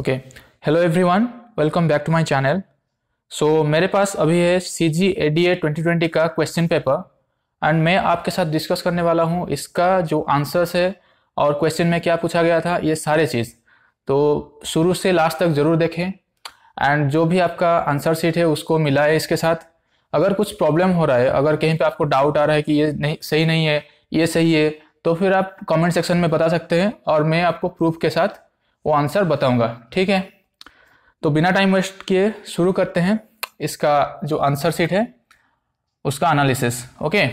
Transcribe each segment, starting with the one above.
Okay hello everyone welcome back to my channel so मेरे पास अभी है C G A D A twenty twenty का question paper and मैं आपके साथ डिस्कस करने वाला हूँ इसका जो आंसर्स है और क्वेश्चन में क्या पूछा गया था ये सारे चीज़ तो शुरू से लास्ट तक ज़रूर देखें एंड जो भी आपका आंसर सीट है उसको मिला है इसके साथ अगर कुछ प्रॉब्लम हो रहा है अगर कहीं पे आपको डाउट आ रहा है कि ये नहीं सही नहीं है ये सही है तो फिर आप कमेंट सेक्शन में बता सकते हैं और मैं आपको प्रूफ के साथ वो आंसर बताऊंगा ठीक है तो बिना टाइम वेस्ट किए शुरू करते हैं इसका जो आंसर सीट है उसका एनालिसिस ओके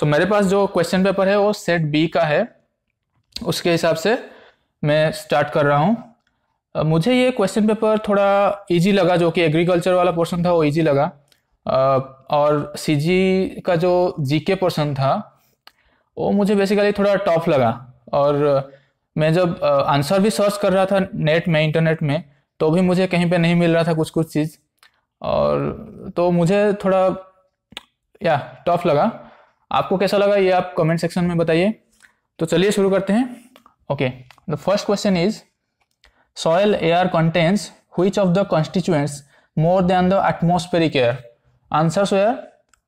सो मेरे पास जो क्वेश्चन पेपर है वो सेट बी का है उसके हिसाब से मैं स्टार्ट कर रहा हूँ मुझे ये क्वेश्चन पेपर थोड़ा इजी लगा जो कि एग्रीकल्चर वाला पोर्सन था वो इजी लगा और सीजी का जो जीके के था वो मुझे बेसिकली थोड़ा टफ लगा और मैं जब आंसर भी सर्च कर रहा था नेट में इंटरनेट में तो भी मुझे कहीं पे नहीं मिल रहा था कुछ कुछ चीज़ और तो मुझे थोड़ा या टफ लगा आपको कैसा लगा ये आप कमेंट सेक्शन में बताइए तो चलिए शुरू करते हैं okay the first question is soil air contents which of the constituents more than the atmospheric air answers were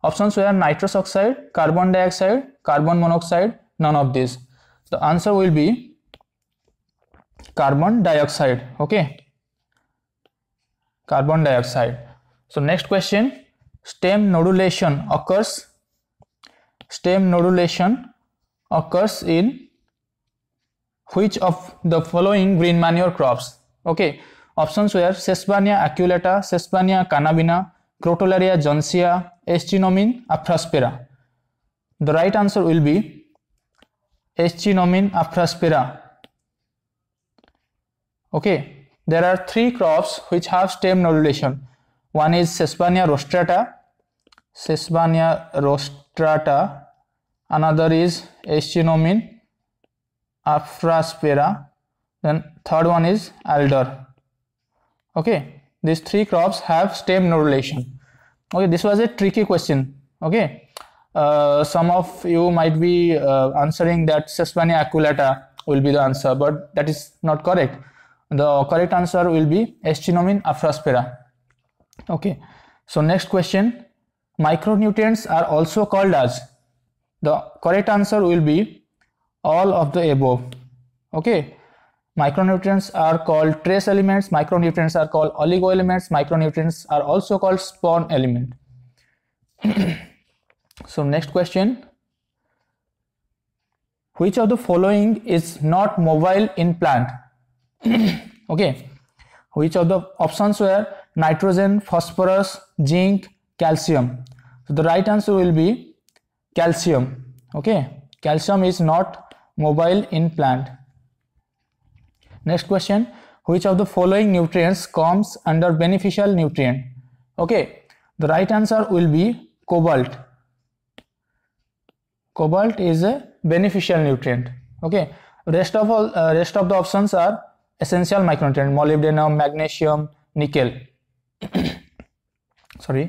options were nitrous oxide carbon dioxide carbon monoxide none of this the answer will be carbon dioxide okay carbon dioxide so next question stem nodulation occurs stem nodulation occurs in which of the following green manure crops okay options were sesbania aculata sesbania cannabina crotalaria johnsia echinomin afraspera the right answer will be echinomin afraspera okay there are three crops which have stem nodulation one is sesbania rostrata sesbania rostrata another is echinomin afraspera then third one is alder okay these three crops have stem nodulation okay this was a tricky question okay uh, some of you might be uh, answering that sesbania aculata will be the answer but that is not correct the correct answer will be Actinomycin afrospera. Okay, so next question micronutrients are also called as the correct answer will be all of the above okay micronutrients are called trace elements micronutrients are called oligo elements micronutrients are also called spawn element so next question which of the following is not mobile in plant okay which of the options were nitrogen phosphorus zinc calcium so the right answer will be calcium okay calcium is not mobile in plant next question which of the following nutrients comes under beneficial nutrient okay the right answer will be cobalt cobalt is a beneficial nutrient okay rest of all uh, rest of the options are essential micronutrient molybdenum magnesium nickel sorry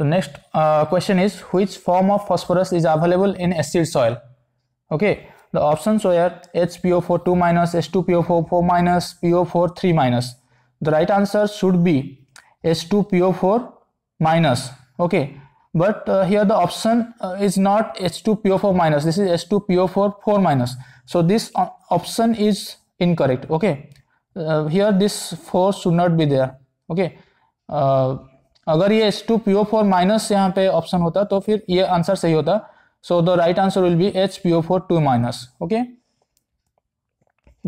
The next uh, question is which form of phosphorus is available in acid soil okay the options were HPO4 2 minus H2PO4 4 minus PO4 3 minus the right answer should be H2PO4 minus okay but uh, here the option uh, is not H2PO4 minus this is H2PO4 4 minus so this uh, option is incorrect okay uh, here this force should not be there okay agar ye h2po4 minus yahan option hota to fir answer is hota so the right answer will be hpo4 2 minus okay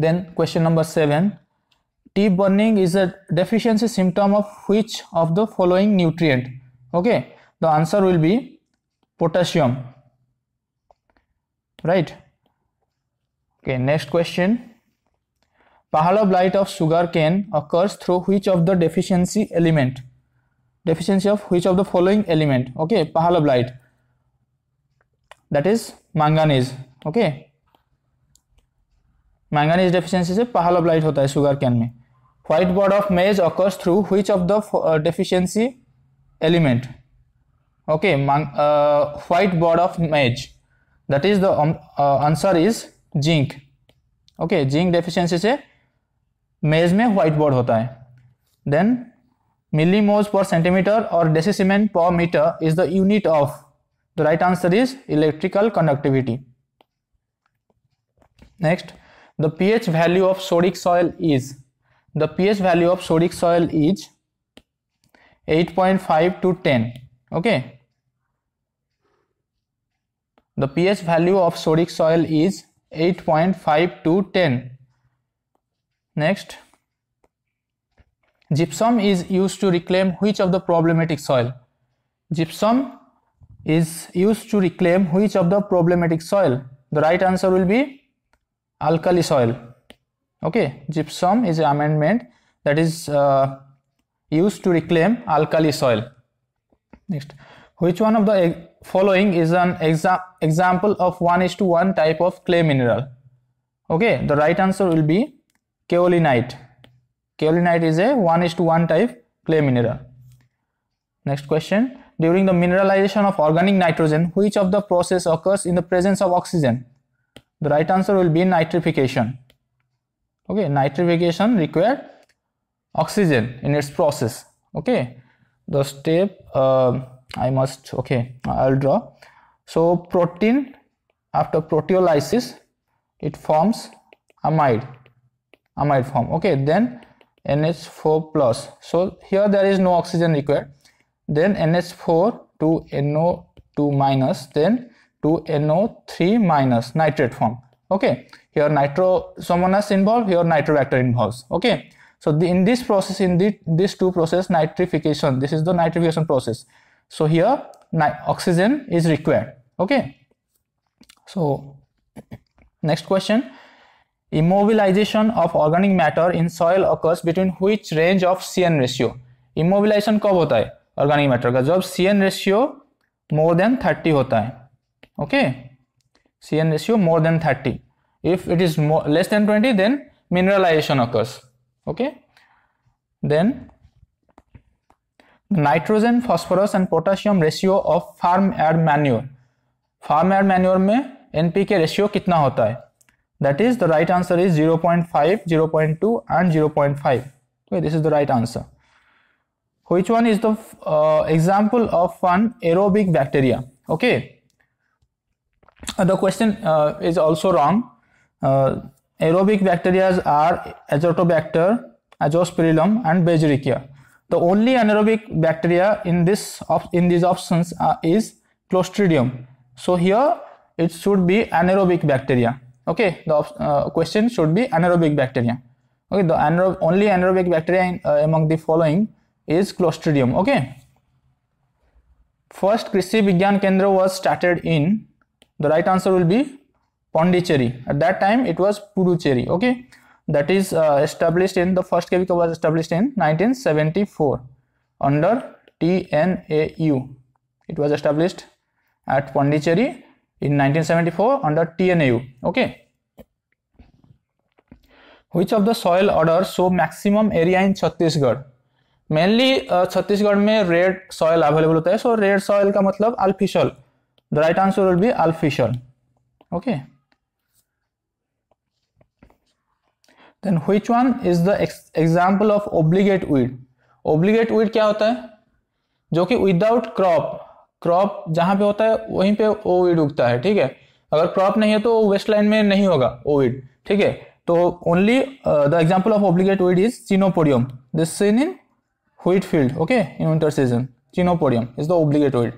then question number 7 tea burning is a deficiency symptom of which of the following nutrient okay the answer will be potassium right okay next question Pahala blight of sugar cane occurs through which of the deficiency element? Deficiency of which of the following element? Okay, Pahala blight. That is manganese. Okay. Manganese deficiency is a Pahala blight hota hai sugar cane mein. White board of maize occurs through which of the uh, deficiency element? Okay, man, uh, white board of maize. That is the um, uh, answer is zinc. Okay, zinc deficiency is मेज में white board होता है then मिली मोज पर centimetre और decisiemens per metre is the unit of the right answer is electrical conductivity next the pH value of sodic soil is the P H value of sodic soil is eight point five to ten okay the pH value of sodic soil is eight point five to ten Next, gypsum is used to reclaim which of the problematic soil? Gypsum is used to reclaim which of the problematic soil? The right answer will be alkali soil. Okay, gypsum is an amendment that is uh, used to reclaim alkali soil. Next, which one of the following is an exa example of 1 is to 1 type of clay mineral? Okay, the right answer will be kaolinite kaolinite is a 1 is to 1 type clay mineral next question during the mineralization of organic nitrogen which of the process occurs in the presence of oxygen the right answer will be nitrification okay nitrification require oxygen in its process okay the step uh, i must okay i'll draw so protein after proteolysis it forms amide amide form okay then NH4 plus so here there is no oxygen required then NH4 to NO2 minus then to NO3 minus nitrate form okay here nitro, else involved here nitrobacter involves okay so the, in this process in the, this two process nitrification this is the nitrification process so here oxygen is required okay so next question immobilisation of organic matter in soil occurs between which range of C N ratio immobilisation कब होता है organic matter का जब C N ratio more than thirty होता है okay C N ratio more than thirty if it is less than twenty then mineralisation occurs okay then nitrogen phosphorus and potassium ratio of farm yard manure farm yard manure में N P K ratio कितना होता है That is the right answer is 0 0.5, 0 0.2 and 0 0.5. Okay, this is the right answer. Which one is the uh, example of an aerobic bacteria? Okay. The question uh, is also wrong. Uh, aerobic bacteria are Azotobacter, Azospirillum and Bergerichia. The only anaerobic bacteria in this in these options uh, is Clostridium. So here it should be anaerobic bacteria okay the uh, question should be anaerobic bacteria okay the anaerob only anaerobic bacteria in, uh, among the following is clostridium okay first krishi vigyan kendra was started in the right answer will be pondicherry at that time it was puducherry okay that is uh, established in the first kavika was established in 1974 under tnau it was established at pondicherry in 1974 under TNAU. Okay. Which of the soil orders show maximum area in Chhattisgarh? Mainly Chhattisgarh uh, में red soil available होता है so red soil का मतलब alfisol the right answer will be alfisol okay then which one is the example of obligate weed obligate weed क्या होता है जो कि विदाउट क्रॉप क्रॉप जहां पे होता है वहीं पे ओविड उगता है ठीक है अगर क्रॉप नहीं है तो वेस्ट लाइन में नहीं होगा ओविड ठीक है तो only the example of obligate weed is chenopodium this seen in wheat field okay in winter season chenopodium is the obligate weed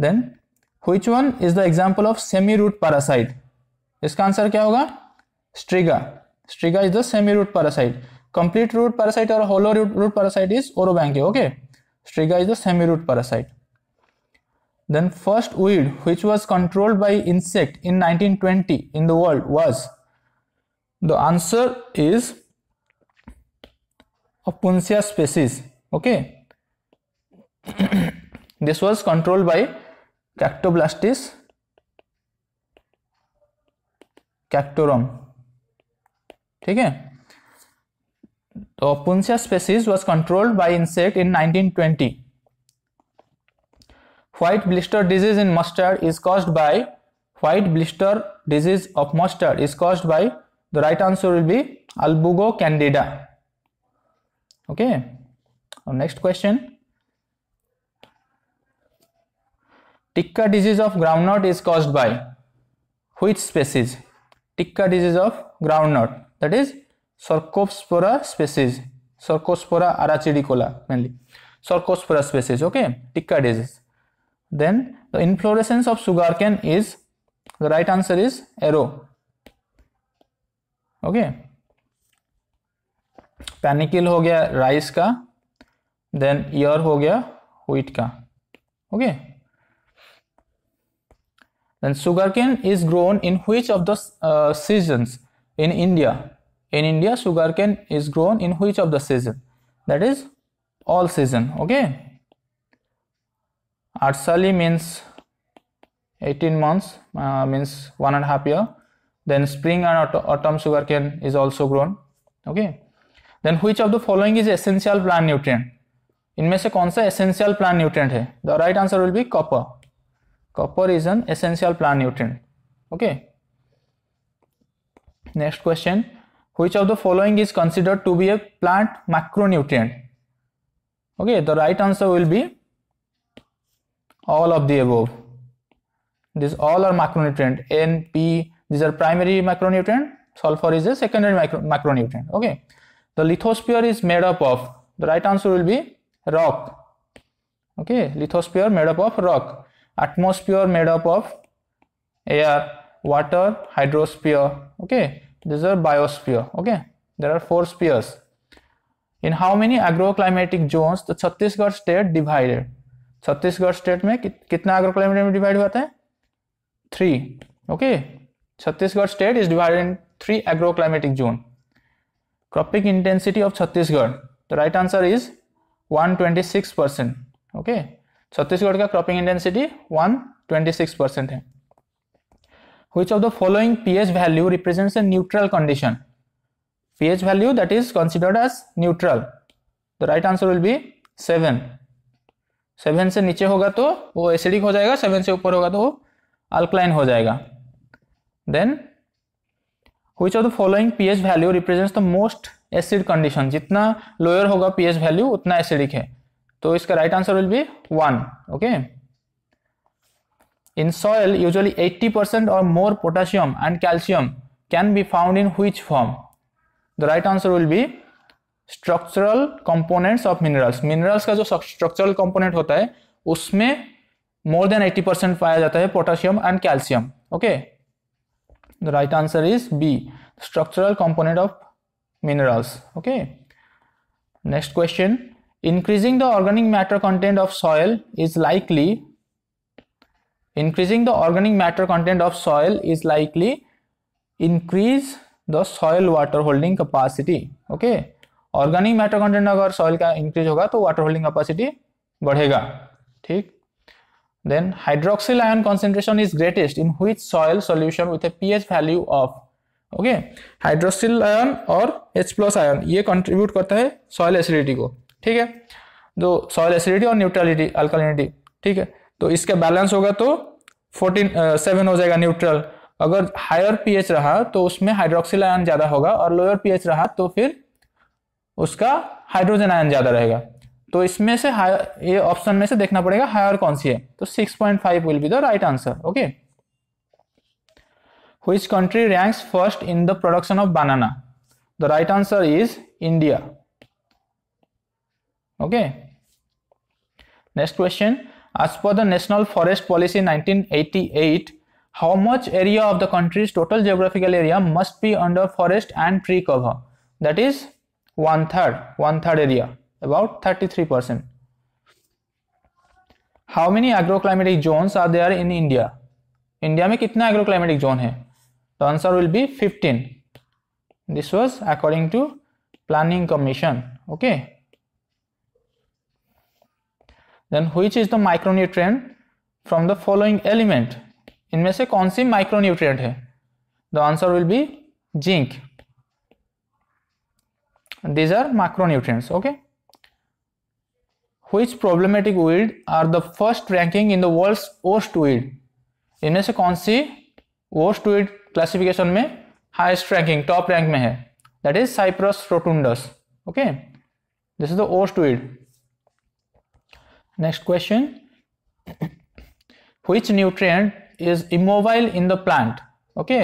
then which one is the example of semi root parasite इसका आंसर क्या होगा striga striga is the semi root parasite complete root parasite और holo root parasite is orobanche okay striga is the semi root parasite Then first weed which was controlled by insect in 1920 in the world was? The answer is Opuntia species. Okay. this was controlled by Cactoblastis cactorum. ठीक है तो opuntia species was controlled by insect in 1920 white blister disease in mustard is caused by white blister disease of mustard is caused by the right answer will be albugo candida okay Our next question tikka disease of groundnut is caused by which species tikka disease of groundnut that is sarcospora species sarcospora arachidicola mainly sarcospora species okay tikka disease then the inflorescence of sugarcane is the right answer is arrow okay panicle ho gaya rice ka then ear ho gaya wheat ka okay then sugarcane is grown in which of the uh, seasons in india in india sugarcane is grown in which of the season that is all season okay Arsali means 18 months uh, means one and a half year. Then spring and autumn sugarcane is also grown. Okay. Then which of the following is essential plant nutrient? इनमें से कौन सा essential plant nutrient है The right answer will be copper. Copper is an essential plant nutrient. Okay. Next question. which of the following is considered to be a plant macronutrient okay the right answer will be all of the above these all are macronutrient n p these are primary macronutrient sulfur is a secondary micro, macronutrient okay the lithosphere is made up of the right answer will be rock okay lithosphere made up of rock atmosphere made up of air water hydrosphere okay these are biosphere okay there are four spheres in how many agroclimatic zones the chhattisgarh state divided Chhattisgarh state में कि, कितना agro kilometre में divide हुआ है three okay Chhattisgarh state is divided in three agro climatic zone cropping intensity of Chhattisgarh तो right answer is 126 percent okay Chhattisgarh का cropping intensity 126 percent है which of the following P H value value A neutral condition P H value that is considered as neutral the right answer will be seven seven से नीचे होगा तो वो acidic हो जाएगा seven से ऊपर होगा तो वो अल्कलाइन हो जाएगा then which of the following H value represent the most acid condition जितना लोअर होगा पीएच वैल्यू उतना एसिडिक है तो इसका right answer will be one okay in soil usually eighty percent और more potassium and calcium can be found in which form the right answer will be structural components of minerals minerals का जो structural component होता है उसमें more than 80 percent पाया जाता है potassium and calcium okay the right answer is B structural component of minerals okay next question increasing the organic matter content of soil is likely increasing the organic matter content of soil is likely increase the soil water holding capacity okay organic matter content अगर soil का increase होगा तो water holding capacity बढ़ेगा ठीक then hydroxyl ion concentration is greatest in which soil solution with A pH value of okay hydroxyl ion और H plus ion ये contribute करता है सॉइल एसिडिटी को ठीक है जो सॉइल एसिडिटी और न्यूट्रलिटी अल्कलिनिटी ठीक है तो इसका बैलेंस होगा तो फोर्टीन सेवन हो जाएगा न्यूट्रल अगर हायर पीएच रहा तो उसमें हाइड्रोक्सिल आयन ज़्यादा होगा और लोअर पीएच रहा तो फिर उसका हाइड्रोजन आयन ज्यादा रहेगा तो इसमें से ये ऑप्शन में से देखना पड़ेगा हायर कौन सी है तो 6.5 will be the right answer okay which country ranks first in the production of banana the right answer is India okay next question as per the national forest policy nineteen eighty eight how much area of the country's total geographical area must be under forest and tree cover that is one third one third area about 33 percent how many agroclimatic zones are there in india India में कितना climatic zone है तो answer will be 15 this was according to planning commission okay then which is the micronutrient from the following element इनमें से कौन सी micronutrient है the answer will be zinc and these are macronutrients okay which problematic weed are the first ranking in the world's worst weed इनमें से कौन सी worst weed classification में हाईएस्ट रैंकिंग टॉप रैंक में है that is cyperus rotundus okay this is the worst weed next question which nutrient is immobile in the plant okay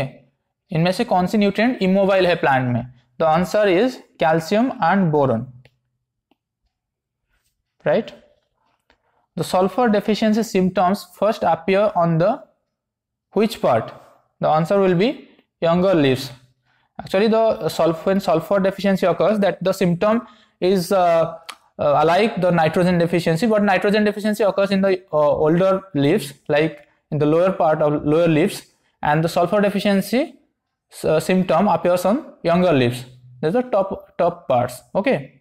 इनमें से कौन सी न्यूट्रिएंट इमोबाइल है प्लांट में The answer is calcium and boron. Right? The sulfur deficiency symptoms first appear on the which part? The answer will be younger leaves. Actually, the sulfur, when sulfur deficiency occurs, that the symptom is uh, uh, alike the nitrogen deficiency but nitrogen deficiency occurs in the uh, older leaves like in the lower part of lower leaves and the sulfur deficiency uh, symptom appears on younger leaves. That's the top top parts. Okay.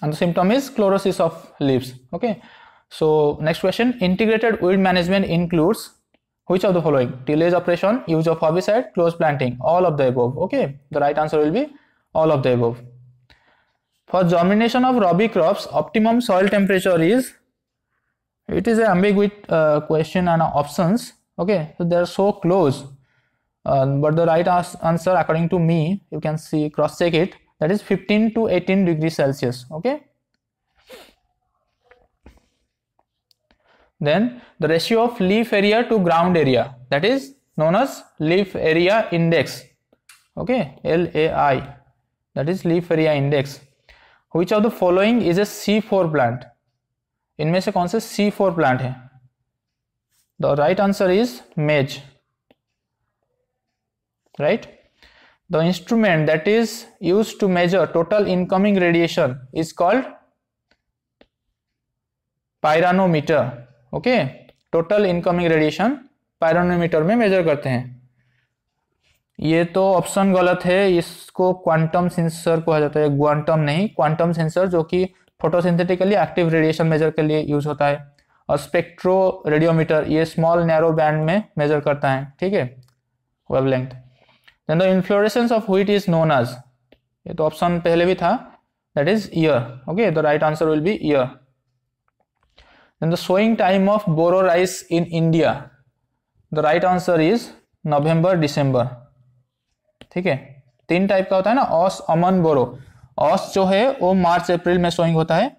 And the symptom is chlorosis of leaves. Okay. So next question: Integrated weed management includes which of the following? Tillage operation, use of herbicide, close planting. All of the above. Okay. The right answer will be all of the above. For germination of Robi crops, optimum soil temperature is. It is an ambiguous uh, question and options okay so they are so close uh, but the right answer according to me you can see cross check it that is 15 to 18 degrees celsius okay then the ratio of leaf area to ground area that is known as leaf area index okay LAI that is leaf area index which of the following is a C4 plant इनमें से कौन से C4 plant है The right answer is mej Right? The instrument that is used to measure total incoming radiation is called pyranometer. okay total incoming radiation pyranometer mein measure karte hain ये तो option गलत है इसको quantum sensor कहा जाता है quantum नहीं quantum sensor जो कि फोटोसिंथेटिकली एक्टिव रेडिएशन मेजर के लिए यूज होता है और स्पेक्ट्रो रेडियोमीटर ये स्मॉल नैरो बैंड में मेजर करता है ठीक है wavelength then the inflorescence of wheat is known as ये तो ऑप्शन पहले भी था that is ear okay the right answer will be ear then the sowing time of boro rice in India the right answer is November December ठीक है तीन type का होता है ना ऑस अमन बोरो ऑस जो है वो मार्च अप्रैल में सोइंग होता है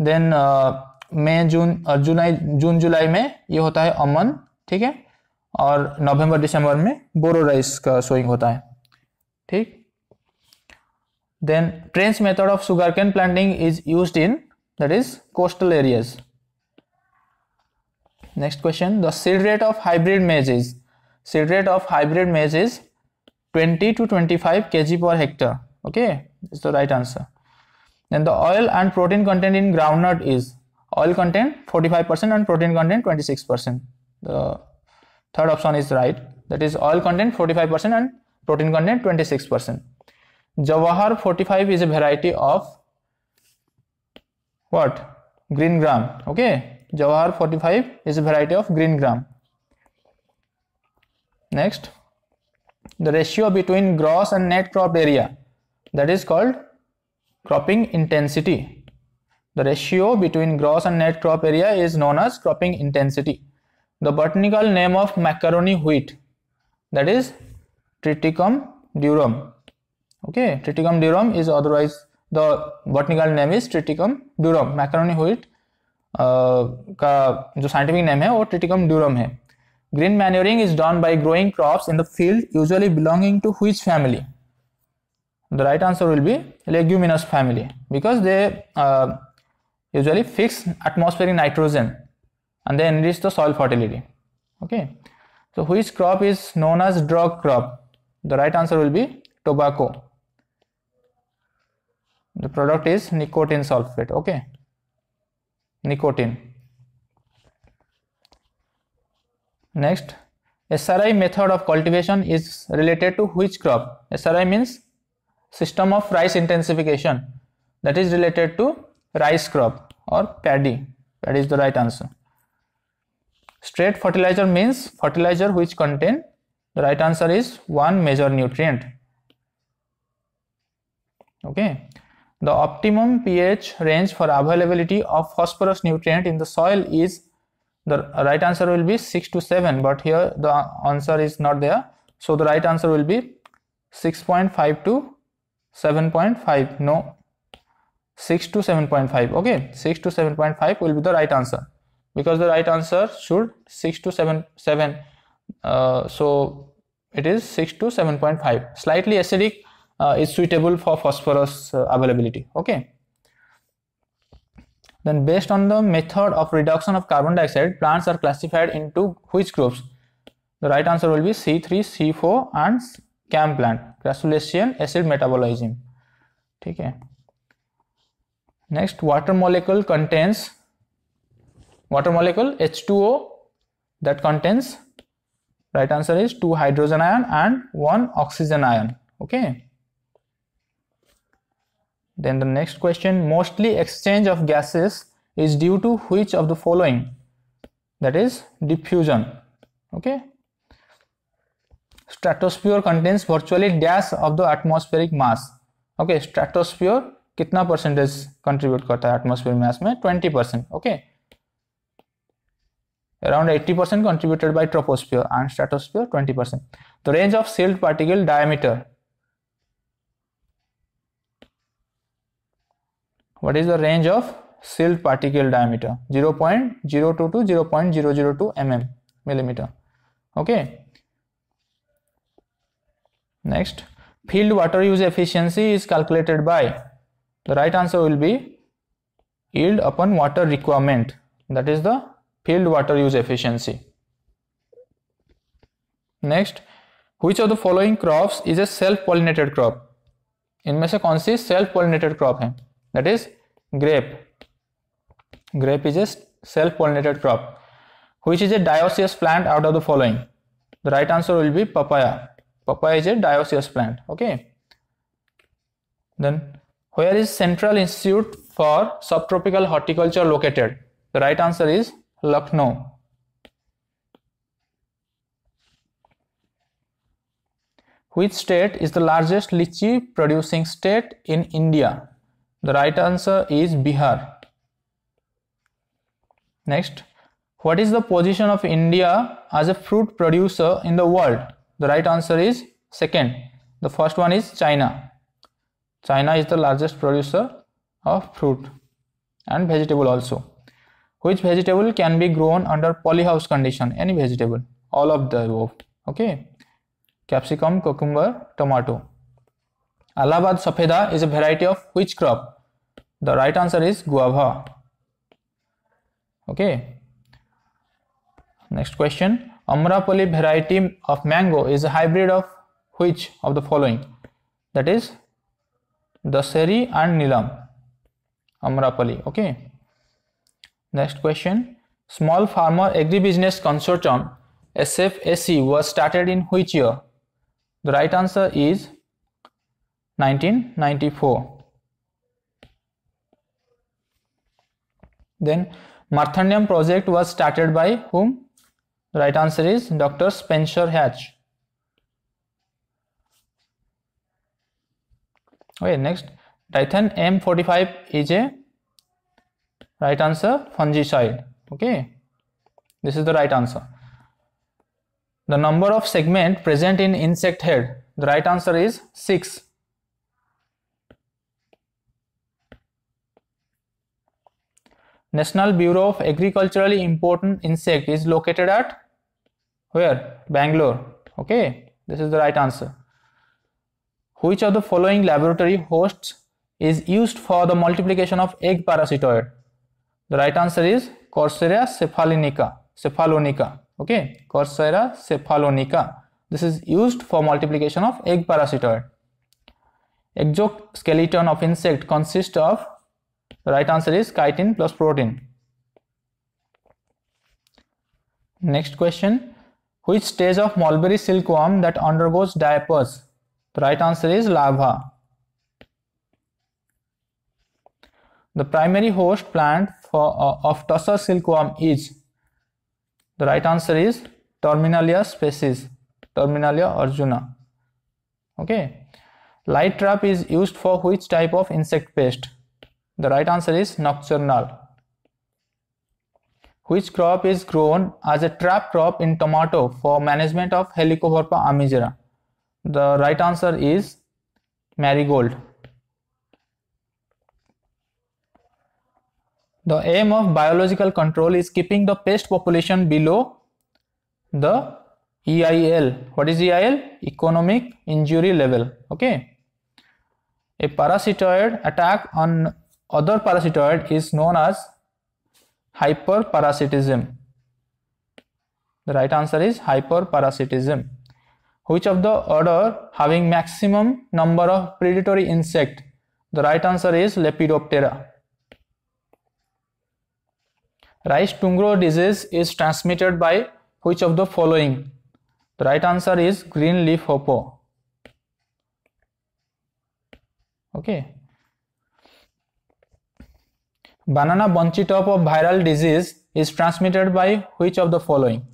देन uh, मे जून और जुलाई जून जुलाई में ये होता है अमन ठीक है और नवंबर दिसंबर में बोरो राइस का सोइंग होता है ठीक then trench method of sugarcane planting is use in that is coastal areas next question the seed rate of hybrid maize is seed rate of hybrid maize is 20 to 25 KG per hectare okay is the right answer then the oil and protein content in groundnut is oil content 45% and protein content 26% the third option is right that is oil content 45% and protein content 26% jawahar 45 is a variety of what green gram okay jawahar 45 is a variety of green gram next the ratio between gross and net cropped area that is called cropping intensity the ratio between gross and net crop area is known as cropping intensity. The botanical name of macaroni wheat that is Triticum durum. Okay, Triticum durum is otherwise the botanical name is Triticum durum. Macaroni wheat uh, का जो scientific name है वो Triticum durum है. Green manuring is done by growing crops in the field usually belonging to which family? The right answer will be leguminous family because they uh, usually fix atmospheric nitrogen and they enrich the soil fertility okay so which crop is known as drug crop the right answer will be tobacco the product is nicotine sulfate okay nicotine next SRI method of cultivation is related to which crop? SRI means system of rice intensification that is related to rice crop or paddy. That is the right answer. Straight fertilizer means fertilizer which contain the right answer is one major nutrient. Okay. The optimum pH range for availability of phosphorus nutrient in the soil is the right answer will be 6 to 7 but here the answer is not there. So the right answer will be 6.5 to 7.5 no 6 to 7.5 okay 6 to 7.5 will be the right answer because the right answer should 6 to 7 7 uh, so it is 6 to 7.5 slightly acidic uh, is suitable for phosphorus uh, availability okay then based on the method of reduction of carbon dioxide plants are classified into which groups the right answer will be c3 c4 and cam plant crasulacean acid metabolism okay Next, water molecule contains water molecule H2O that contains right answer is two hydrogen ion and one oxygen ion. Okay. Then the next question mostly exchange of gases is due to which of the following that is diffusion. Okay. Stratosphere contains virtually dash of the atmospheric mass. Okay, stratosphere कितना percentage contribute करता है atmosphere mass में twenty percent okay around eighty percent contributed by troposphere and stratosphere twenty percent तो range of silt particle diameter what is the range of silt particle diameter zero point zero two to zero point zero zero two M M millimetre okay next field water use efficiency is calculated by The right answer will be yield upon water requirement that is the field water use efficiency. Next, which of the following crops is a self-pollinated crop? In से कौन self-pollinated crop crop that is grape. Grape is grape self-pollinated crop. which is a dioecious plant out of the following the right answer will be papaya papaya is a dioecious plant okay then where is Central Institute for Subtropical Horticulture located? The right answer is Lucknow. Which state is the largest lychee producing state in India? The right answer is Bihar. Next, what is the position of India as a fruit producer in the world? The right answer is second. The first one is China. China is the largest producer of fruit and vegetable also. Which vegetable can be grown under polyhouse condition? Any vegetable, all of the above. Okay, capsicum, cucumber, tomato. Allahabad Safeda is a variety of which crop? The right answer is guava. Okay. Next question. Amrapali variety of mango is a hybrid of which of the following? That is Dasari and Nilam. Amrapali. Okay. Next question. Small Farmer Agribusiness Consortium SFAC was started in which year? The right answer is 1994. Then Marthandam project was started by whom? The right answer is Dr. Spencer Hatch. okay next Titan m45 is a right answer fungicide okay this is the right answer the number of segment present in insect head the right answer is 6 national bureau of agriculturally important insect is located at where bangalore okay this is the right answer which of the following laboratory hosts is used for the multiplication of egg parasitoid? The right answer is Coursera cephalonica. cephalonica. Okay, Coursera cephalonica. This is used for multiplication of egg parasitoid. Exoskeleton of insect consists of the right answer is chitin plus protein. Next question. Which stage of mulberry silkworm that undergoes diapause? The right answer is lava. The primary host plant for, uh, of tussar silkworm is? The right answer is Terminalia species, Terminalia arjuna. Okay. Light trap is used for which type of insect pest? The right answer is nocturnal. Which crop is grown as a trap crop in tomato for management of Helicoverpa amigera? The right answer is marigold. The aim of biological control is keeping the pest population below the EIL. What is EIL? Economic injury level. Okay. A parasitoid attack on other parasitoid is known as hyperparasitism. The right answer is hyperparasitism. Which of the order having maximum number of predatory insect? The right answer is Lepidoptera. Rice tungro disease is transmitted by which of the following? The right answer is green leaf hopper. Okay. Banana bunchy top of viral disease is transmitted by which of the following?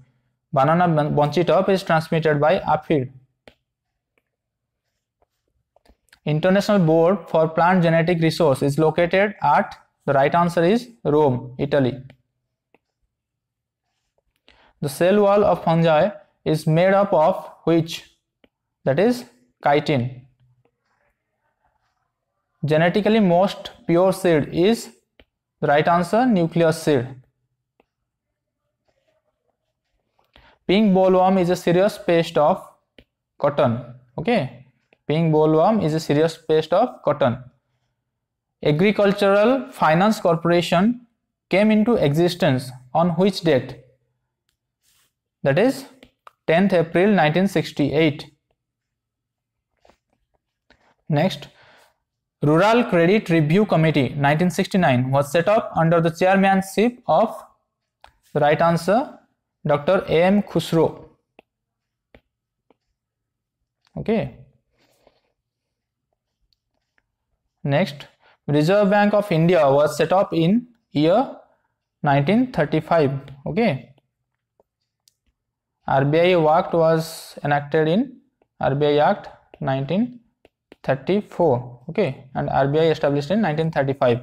Banana bunchy top is transmitted by aphid. International Board for Plant Genetic Resource is located at, the right answer is Rome, Italy. The cell wall of fungi is made up of which? That is chitin. Genetically most pure seed is the right answer nucleus seed. pink bollworm is a serious pest of cotton okay pink bollworm is a serious pest of cotton agricultural finance corporation came into existence on which date that is 10th april 1968 next rural credit review committee 1969 was set up under the chairmanship of the right answer Dr. A. M. Khusro. Okay. Next, Reserve Bank of India was set up in year 1935. Okay. RBI Act was enacted in RBI Act 1934. Okay, and RBI established in 1935.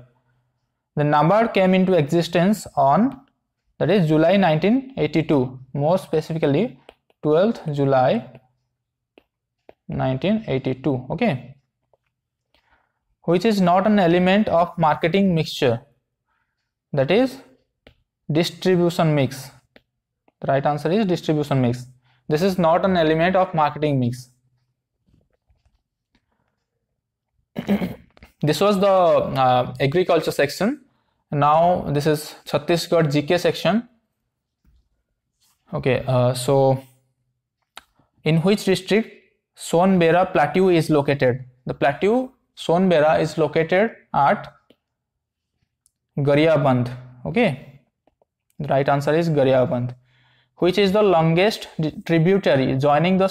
The NABARD came into existence on that is July 1982 more specifically 12th July 1982 okay which is not an element of marketing mixture that is distribution mix the right answer is distribution mix this is not an element of marketing mix this was the uh, agriculture section now this is Chhattisgarh GK section okay uh, so in which district Sonbera plateau is located the plateau Sonbera is located at Garyaband okay the right answer is Garyaband which is the longest tributary joining the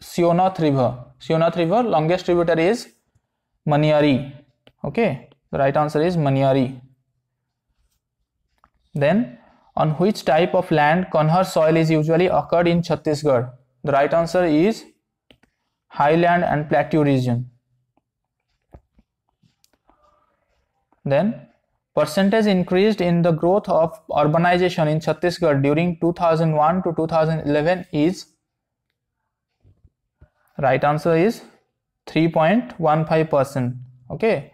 Sionath river Sionath river longest tributary is Maniari okay the right answer is Maniari then, on which type of land conher soil is usually occurred in Chhattisgarh? The right answer is highland and plateau region. Then, percentage increased in the growth of urbanization in Chhattisgarh during 2001 to 2011 is right answer is 3.15 percent okay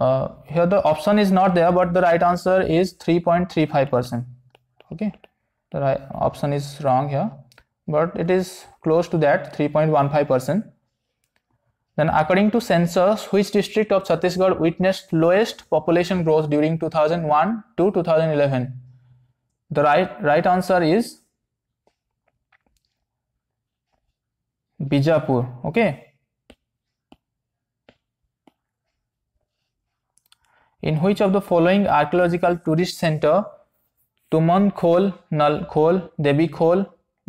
uh, here the option is not there but the right answer is 3.35 percent okay the right option is wrong here but it is close to that 3.15 percent then according to census which district of Chhattisgarh witnessed lowest population growth during 2001 to 2011 the right right answer is Bijapur okay In which of the following archaeological tourist center Tuman Khol, Nal Khol, Devi Khol,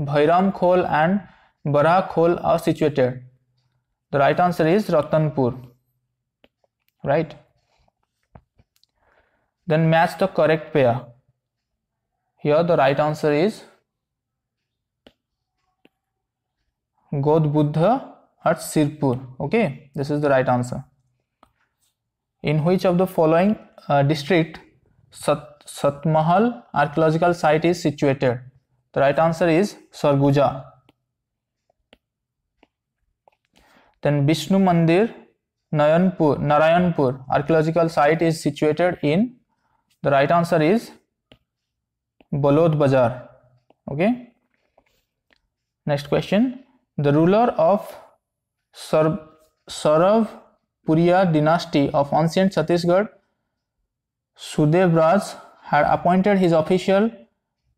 Bhairam Khol and Bara Khol are situated? The right answer is Ratanpur. Right? Then match the correct pair. Here the right answer is God Buddha at Sirpur. Okay, this is the right answer. In which of the following uh, district Sat Satmahal archaeological site is situated? The right answer is Sarguja. Then Vishnu Mandir Nayanpur, Narayanpur archaeological site is situated in the right answer is Balod Bazar. Okay. Next question. The ruler of Sar Sarav Puriya dynasty of ancient Chhattisgarh, Sudevraj had appointed his official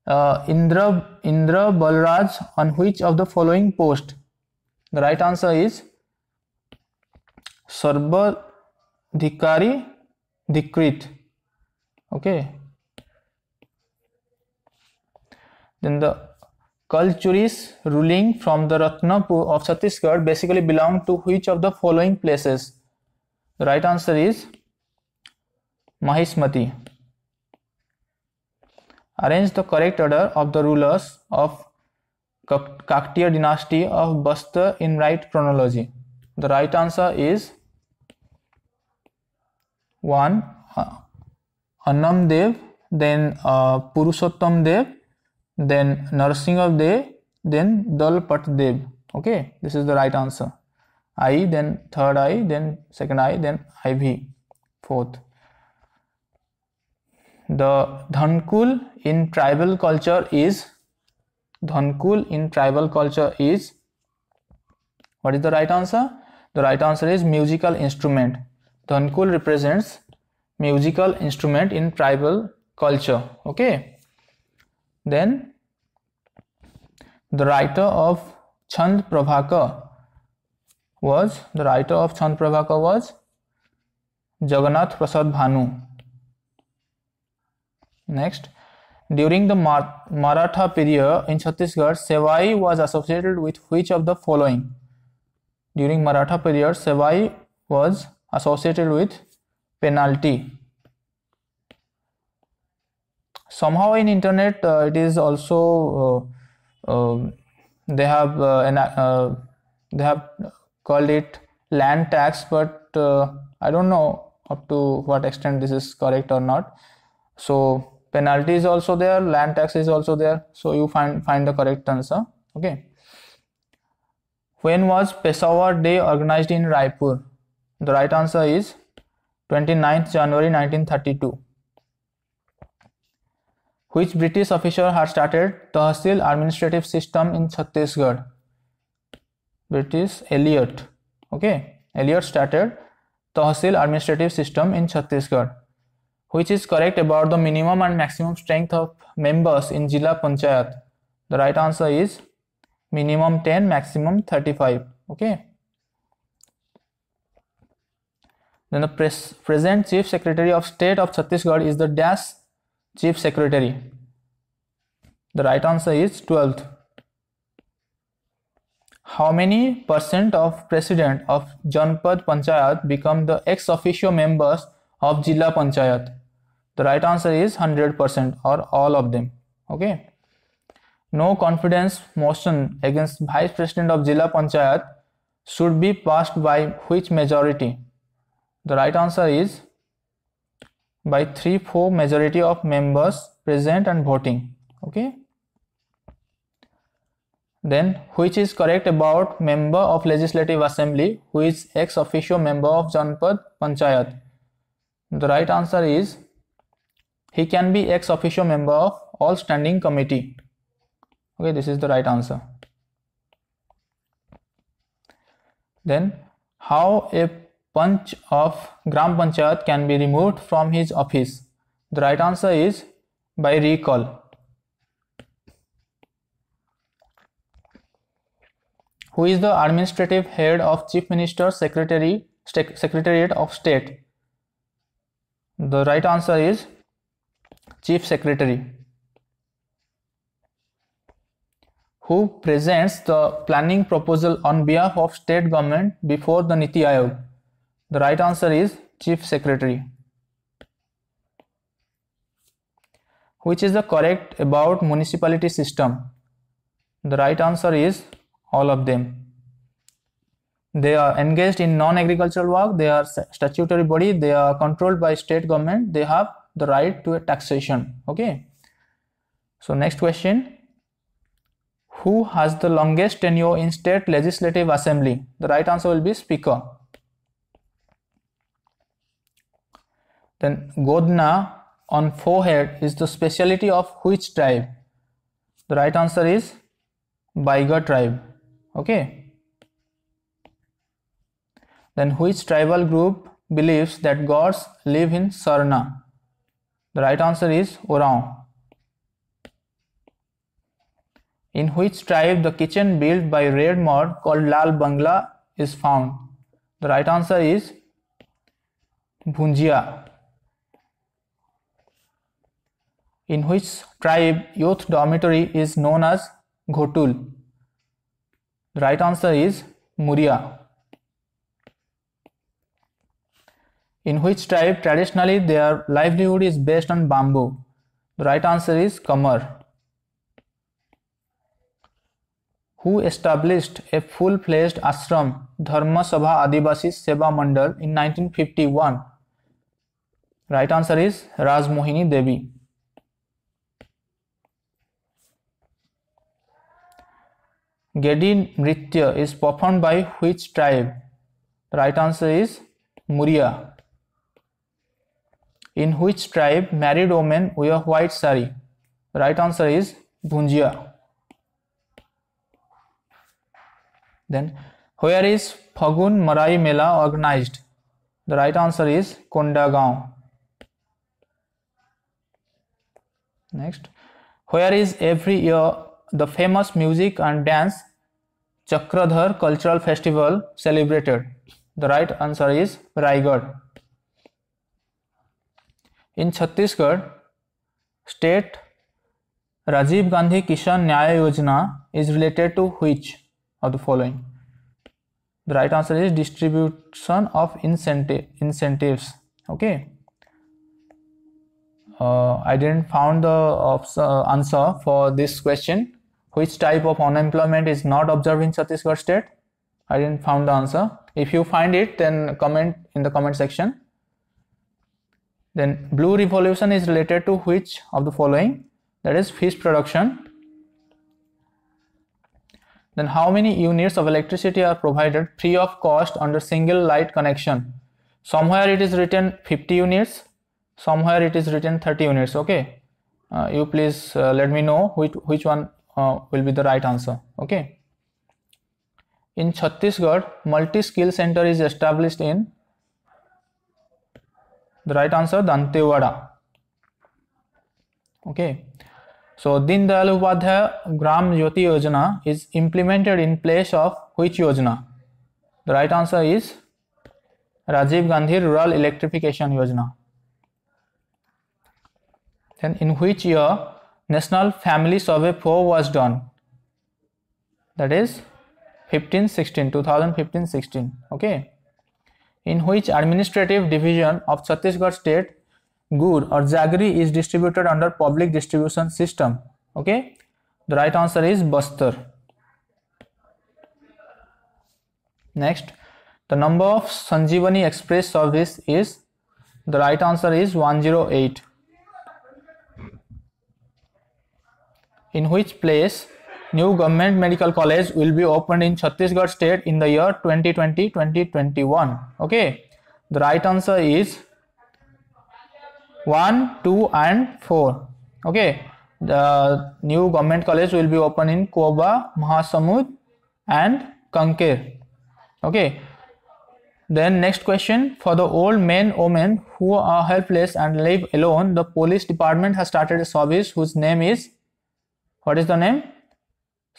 uh, Indra, Indra Balraj on which of the following post? The right answer is Sarbadhikari Dikrit. Okay. Then the Kalchuris ruling from the Ratnapur of Chhattisgarh basically belong to which of the following places? The right answer is Mahishmati. Arrange the correct order of the rulers of Kaktiya dynasty of Bastar in right chronology. The right answer is 1. Uh, Annam Dev, then uh, Purushottam Dev, then Narsingh Dev, then Dal Dev. Okay, this is the right answer. I, then third I, then second I, then IV, fourth. The Dhankul in tribal culture is Dhankul in tribal culture is what is the right answer? The right answer is musical instrument. Dhankul represents musical instrument in tribal culture. Okay. Then the writer of Chand Prabhakar was the writer of Chand Prabhakar was Jagannath Prasad Bhanu. Next, during the Mar- Maratha period in Chhattisgarh, Sevai was associated with which of the following? During Maratha period, Sevai was associated with penalty. Somehow in internet, uh, it is also uh, uh, they have uh, an, uh, they have called it land tax but uh, i don't know up to what extent this is correct or not so penalty is also there land tax is also there so you find find the correct answer okay when was peshawar day organized in raipur the right answer is 29th january 1932 which british official had started the tahsil administrative system in chhattisgarh which is Elliot. Okay, Elliot started Tehsil administrative system in Chhattisgarh, which is correct about the minimum and maximum strength of members in Jila Panchayat. The right answer is minimum 10, maximum 35. Okay. Then the pres present Chief Secretary of State of Chhattisgarh is the dash Chief Secretary. The right answer is 12th how many percent of president of Janpad Panchayat become the ex officio members of Jilla Panchayat? The right answer is 100% or all of them. Okay. No confidence motion against Vice President of Jilla Panchayat should be passed by which majority? The right answer is by 3 4 majority of members present and voting. Okay. Then, which is correct about member of legislative assembly who is ex officio member of Janpad Panchayat? The right answer is he can be ex officio member of all standing committee. Okay, this is the right answer. Then, how a punch of Gram Panchayat can be removed from his office? The right answer is by recall. who is the administrative head of chief minister's secretary secretariat of state the right answer is chief secretary who presents the planning proposal on behalf of state government before the niti Aayog? the right answer is chief secretary which is the correct about municipality system the right answer is all of them they are engaged in non-agricultural work they are statutory body they are controlled by state government they have the right to a taxation okay so next question who has the longest tenure in state legislative assembly the right answer will be speaker then godna on forehead is the specialty of which tribe the right answer is Baiga tribe okay then which tribal group believes that gods live in sarna the right answer is orang in which tribe the kitchen built by red mud called lal bangla is found the right answer is Bhunjia. In which tribe youth dormitory is known as Ghotul? Right answer is Muria in which tribe traditionally they are livelihood is based on bamboo right answer is Kamar who established a full fledged ashram Dharmsabha Adivasi Seva Mandal in 1951 right answer is Rajmohini Devi Gedi mritya is performed by which tribe? The right answer is Muria. In which tribe married women wear white sari? The right answer is Bhunjia. Then, where is Phagun Marai Mela organized? The right answer is Kondagaon. Next, where is every year the famous music and dance Chakradhar cultural festival celebrated? The right answer is Raigad. In Chhattisgarh, state Rajiv Gandhi Kishan Nyaya Yojana is related to which of the following? The right answer is distribution of incentive incentives. Okay. Uh, I didn't found the uh, answer for this question which type of unemployment is not observed in Chhattisgarh state? I didn't found the answer. If you find it, then comment in the comment section. Then blue revolution is related to which of the following? That is fish production. Then how many units of electricity are provided free of cost under single light connection? Somewhere it is written 50 units, somewhere it is written 30 units. Okay, uh, you please uh, let me know which which one uh, will be the right answer okay in Chhattisgarh multi skill center is established in the right answer Dantewada okay so Din Dayal Upadhyay Gram Jyoti Yojana is implemented in place of which Yojana the right answer is Rajiv Gandhi Rural Electrification Yojana then in which year National Family Survey 4 was done. That is 15 16, 2015 16. Okay. In which administrative division of Chhattisgarh state Gur or Jagri is distributed under public distribution system. Okay. The right answer is Bastar. Next, the number of Sanjeevani Express service is the right answer is 108. in which place new government medical college will be opened in Chhattisgarh state in the year 2020-2021. Okay, the right answer is 1, 2 and 4. Okay, the new government college will be opened in Koba, Mahasamud and Kanker. Okay, then next question for the old men women who are helpless and live alone the police department has started a service whose name is what is the name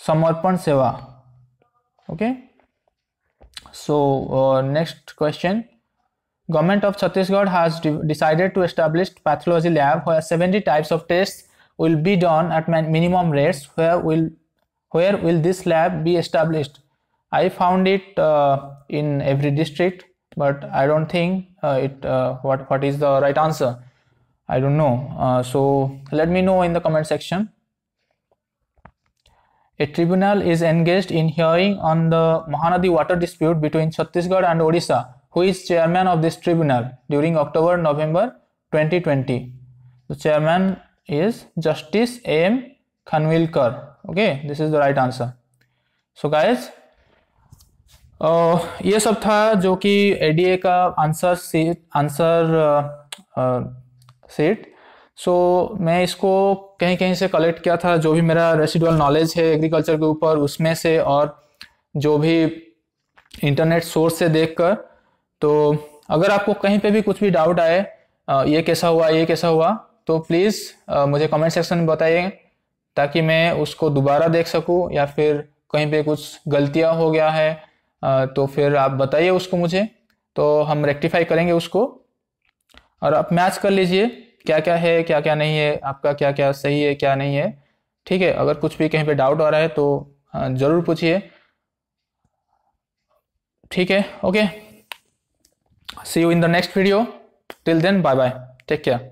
samarpan seva okay so uh, next question government of chhattisgarh has de decided to establish pathology lab where 70 types of tests will be done at minimum rates where will where will this lab be established i found it uh, in every district but i don't think uh, it uh, what what is the right answer i don't know uh, so let me know in the comment section A tribunal is engaged in hearing on the Mahanadi water dispute between Chhattisgarh and Odisha, who is chairman of this tribunal during October November 2020. The chairman is Justice A.M. Khanwilkar. Okay, this is the right answer. So, guys, uh, ये सब था जो कि ए का answer uh, uh, sheet सो so, मैं इसको कहीं कहीं से कलेक्ट किया था जो भी मेरा रेसिडुअल नॉलेज है एग्रीकल्चर के ऊपर उसमें से और जो भी इंटरनेट सोर्स से देख कर तो अगर आपको कहीं पे भी कुछ भी डाउट आए ये कैसा हुआ ये कैसा हुआ तो प्लीज़ मुझे कमेंट सेक्शन में बताइए ताकि मैं उसको दोबारा देख सकूं या फिर कहीं पे कुछ गलतियां हो गया है तो फिर आप बताइए उसको मुझे तो हम रेक्टिफाई करेंगे उसको और आप मैच कर लीजिए क्या क्या है क्या क्या नहीं है आपका क्या क्या सही है क्या नहीं है ठीक है अगर कुछ भी कहीं पे डाउट आ रहा है तो ज़रूर पूछिए ठीक है okay see you in the next video till then bye bye take care